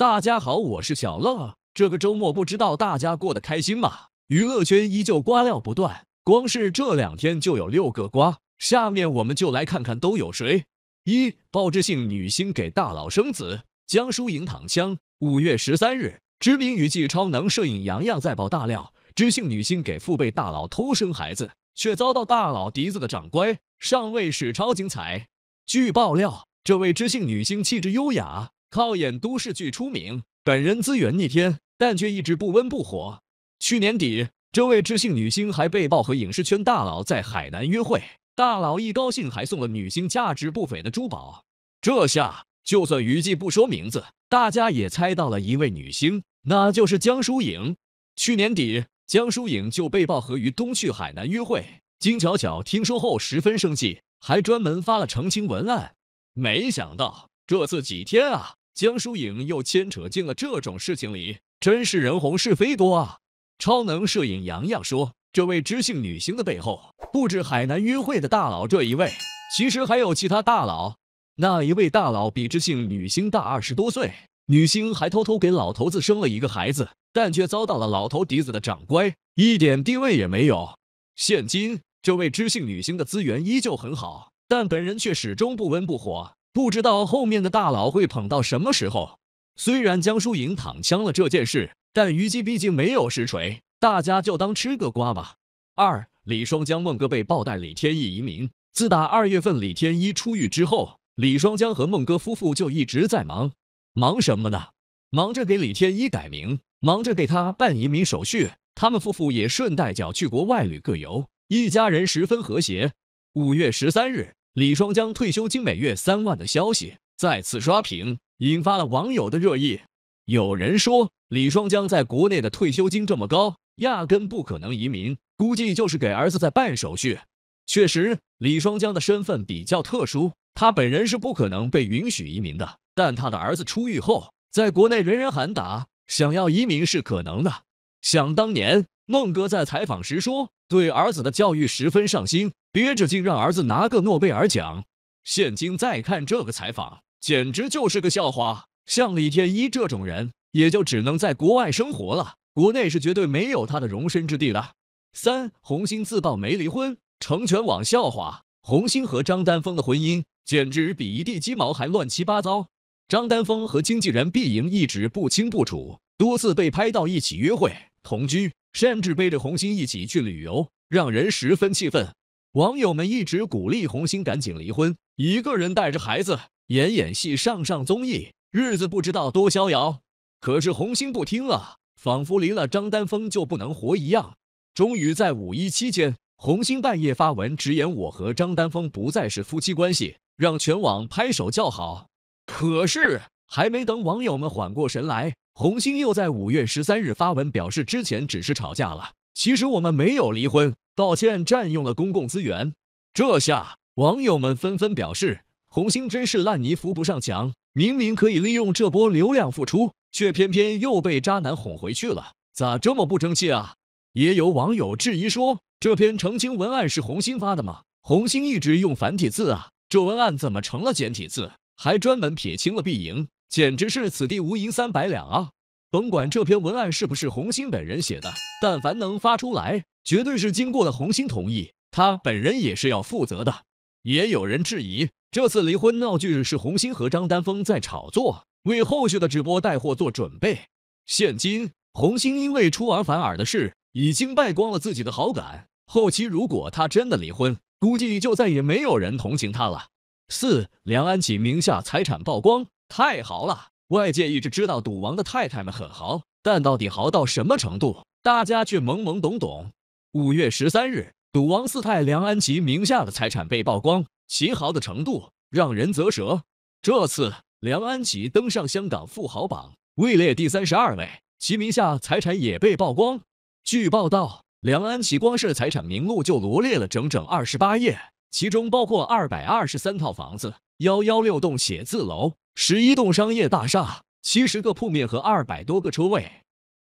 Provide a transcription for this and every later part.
大家好，我是小乐。这个周末不知道大家过得开心吗？娱乐圈依旧瓜料不断，光是这两天就有六个瓜。下面我们就来看看都有谁。一，知性女星给大佬生子，江疏影躺枪。五月十三日，知名娱记超能摄影杨洋在爆大料：知性女星给父辈大佬偷生孩子，却遭到大佬笛子的掌掴，上位史超精彩。据爆料，这位知性女星气质优雅。靠演都市剧出名，本人资源逆天，但却一直不温不火。去年底，这位知性女星还被曝和影视圈大佬在海南约会，大佬一高兴还送了女星价值不菲的珠宝。这下就算娱记不说名字，大家也猜到了一位女星，那就是江疏影。去年底，江疏影就被曝和于东去海南约会，金巧巧听说后十分生气，还专门发了澄清文案。没想到这次几天啊！江疏影又牵扯进了这种事情里，真是人红是非多啊！超能摄影洋洋说，这位知性女星的背后，不止海南约会的大佬这一位，其实还有其他大佬。那一位大佬比知性女星大二十多岁，女星还偷偷给老头子生了一个孩子，但却遭到了老头笛子的掌掴，一点地位也没有。现今，这位知性女星的资源依旧很好，但本人却始终不温不火。不知道后面的大佬会捧到什么时候。虽然江疏影躺枪了这件事，但虞姬毕竟没有实锤，大家就当吃个瓜吧。二李双江孟哥被曝带李天一移民。自打二月份李天一出狱之后，李双江和孟哥夫妇就一直在忙，忙什么呢？忙着给李天一改名，忙着给他办移民手续。他们夫妇也顺带脚去国外旅个游，一家人十分和谐。五月十三日。李双江退休金每月三万的消息再次刷屏，引发了网友的热议。有人说，李双江在国内的退休金这么高，压根不可能移民，估计就是给儿子在办手续。确实，李双江的身份比较特殊，他本人是不可能被允许移民的。但他的儿子出狱后，在国内人人喊打，想要移民是可能的。想当年，孟哥在采访时说。对儿子的教育十分上心，憋着劲让儿子拿个诺贝尔奖。现今再看这个采访，简直就是个笑话。像李天一这种人，也就只能在国外生活了，国内是绝对没有他的容身之地了。三红欣自曝没离婚，成全网笑话。红欣和张丹峰的婚姻简直比一地鸡毛还乱七八糟。张丹峰和经纪人毕莹一直不清不楚，多次被拍到一起约会、同居。甚至背着红星一起去旅游，让人十分气愤。网友们一直鼓励红星赶紧离婚，一个人带着孩子演演戏、上上综艺，日子不知道多逍遥。可是红星不听了，仿佛离了张丹峰就不能活一样。终于在五一期间，红星半夜发文直言：“我和张丹峰不再是夫妻关系”，让全网拍手叫好。可是，还没等网友们缓过神来，红星又在五月十三日发文表示，之前只是吵架了，其实我们没有离婚，道歉占用了公共资源。这下网友们纷纷表示，红星真是烂泥扶不上墙，明明可以利用这波流量复出，却偏偏又被渣男哄回去了，咋这么不争气啊？也有网友质疑说，这篇澄清文案是红星发的吗？红星一直用繁体字啊，这文案怎么成了简体字？还专门撇清了必赢。简直是此地无银三百两啊！甭管这篇文案是不是红星本人写的，但凡能发出来，绝对是经过了红星同意，他本人也是要负责的。也有人质疑，这次离婚闹剧是红星和张丹峰在炒作，为后续的直播带货做准备。现今，红星因为出尔反尔的事，已经败光了自己的好感。后期如果他真的离婚，估计就再也没有人同情他了。四，梁安琪名下财产曝光。太豪了！外界一直知道赌王的太太们很豪，但到底豪到什么程度，大家却懵懵懂懂。五月十三日，赌王四太梁安琪名下的财产被曝光，其豪的程度让人啧舌。这次梁安琪登上香港富豪榜，位列第三十二位，其名下财产也被曝光。据报道，梁安琪光是财产名录就罗列了整整二十八页，其中包括二百二十三套房子、幺幺六栋写字楼。十一栋商业大厦，七十个铺面和二百多个车位，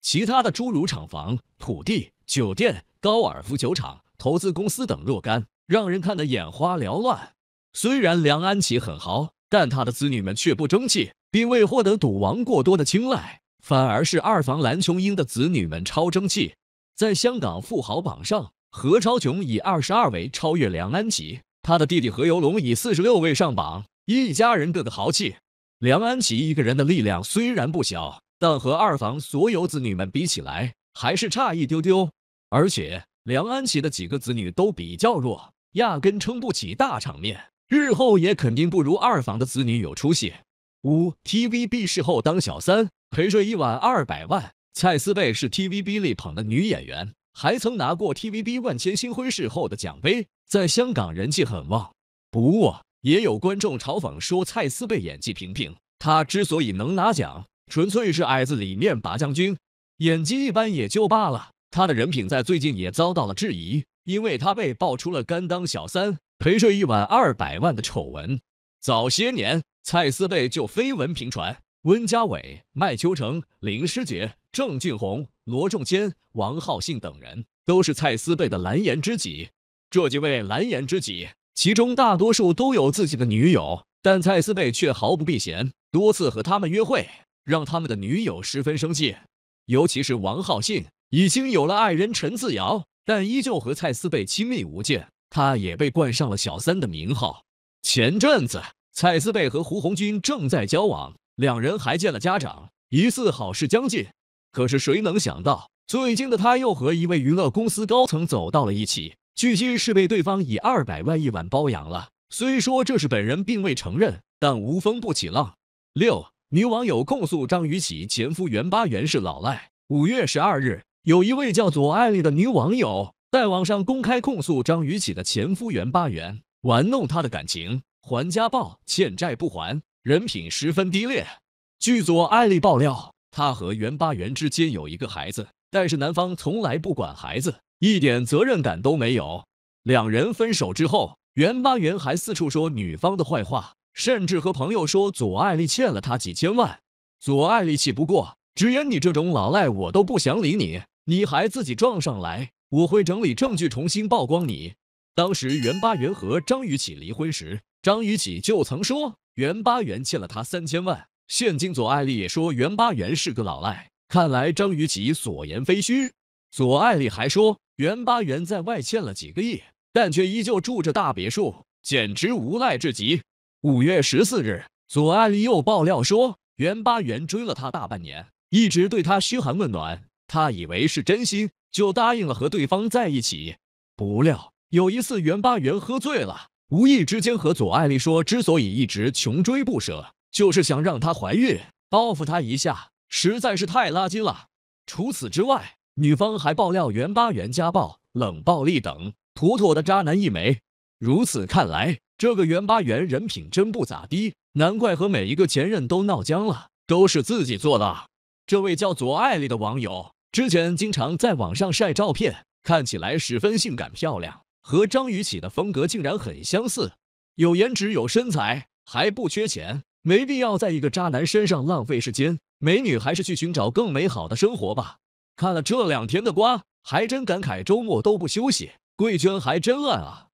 其他的诸如厂房、土地、酒店、高尔夫球场、投资公司等若干，让人看得眼花缭乱。虽然梁安琪很豪，但他的子女们却不争气，并未获得赌王过多的青睐，反而是二房蓝琼缨的子女们超争气。在香港富豪榜上，何超琼以二十二位超越梁安琪，他的弟弟何猷龙以四十六位上榜，一家人个个豪气。梁安琪一个人的力量虽然不小，但和二房所有子女们比起来，还是差一丢丢。而且梁安琪的几个子女都比较弱，压根撑不起大场面，日后也肯定不如二房的子女有出息。五，TVB 事后当小三，陪睡一晚二百万。蔡思贝是 TVB 里捧的女演员，还曾拿过 TVB 万千星辉事后的奖杯，在香港人气很旺。不。也有观众嘲讽说蔡思贝演技平平，他之所以能拿奖，纯粹是矮子里面拔将军，演技一般也就罢了。他的人品在最近也遭到了质疑，因为他被爆出了甘当小三，陪睡一晚二百万的丑闻。早些年，蔡思贝就绯闻频传，温家伟、麦秋成、林诗杰、郑俊弘、罗仲谦、王浩信等人都是蔡思贝的蓝颜知己。这几位蓝颜知己。其中大多数都有自己的女友，但蔡思贝却毫不避嫌，多次和他们约会，让他们的女友十分生气。尤其是王浩信，已经有了爱人陈自瑶，但依旧和蔡思贝亲密无间，他也被冠上了小三的名号。前阵子，蔡思贝和胡红军正在交往，两人还见了家长，疑似好事将近。可是谁能想到，最近的他又和一位娱乐公司高层走到了一起。据悉是被对方以二百万一晚包养了。虽说这是本人并未承认，但无风不起浪。六女网友控诉张雨绮前夫袁巴元是老赖。五月十二日，有一位叫做艾丽的女网友在网上公开控诉张雨绮的前夫袁巴元玩弄她的感情，还家暴，欠债不还，人品十分低劣。据左爱丽爆料，她和袁巴元之间有一个孩子，但是男方从来不管孩子。一点责任感都没有。两人分手之后，袁巴元还四处说女方的坏话，甚至和朋友说左爱丽欠了他几千万。左爱丽气不过，直言你这种老赖我都不想理你，你还自己撞上来，我会整理证据重新曝光你。当时袁巴元和张雨绮离婚时，张雨绮就曾说袁巴元欠了他三千万。现今左爱丽也说袁巴元是个老赖，看来张雨绮所言非虚。左爱丽还说。袁巴元在外欠了几个亿，但却依旧住着大别墅，简直无赖至极。五月十四日，左爱丽又爆料说，袁巴元追了她大半年，一直对她嘘寒问暖，她以为是真心，就答应了和对方在一起。不料有一次，袁巴元喝醉了，无意之间和左爱丽说，之所以一直穷追不舍，就是想让她怀孕，报复她一下，实在是太垃圾了。除此之外。女方还爆料袁巴元家暴、冷暴力等，妥妥的渣男一枚。如此看来，这个袁巴元人品真不咋地，难怪和每一个前任都闹僵了，都是自己做的。这位叫左爱丽的网友，之前经常在网上晒照片，看起来十分性感漂亮，和张雨绮的风格竟然很相似。有颜值、有身材，还不缺钱，没必要在一个渣男身上浪费时间。美女还是去寻找更美好的生活吧。看了这两天的瓜，还真感慨周末都不休息，贵娟还真懒啊。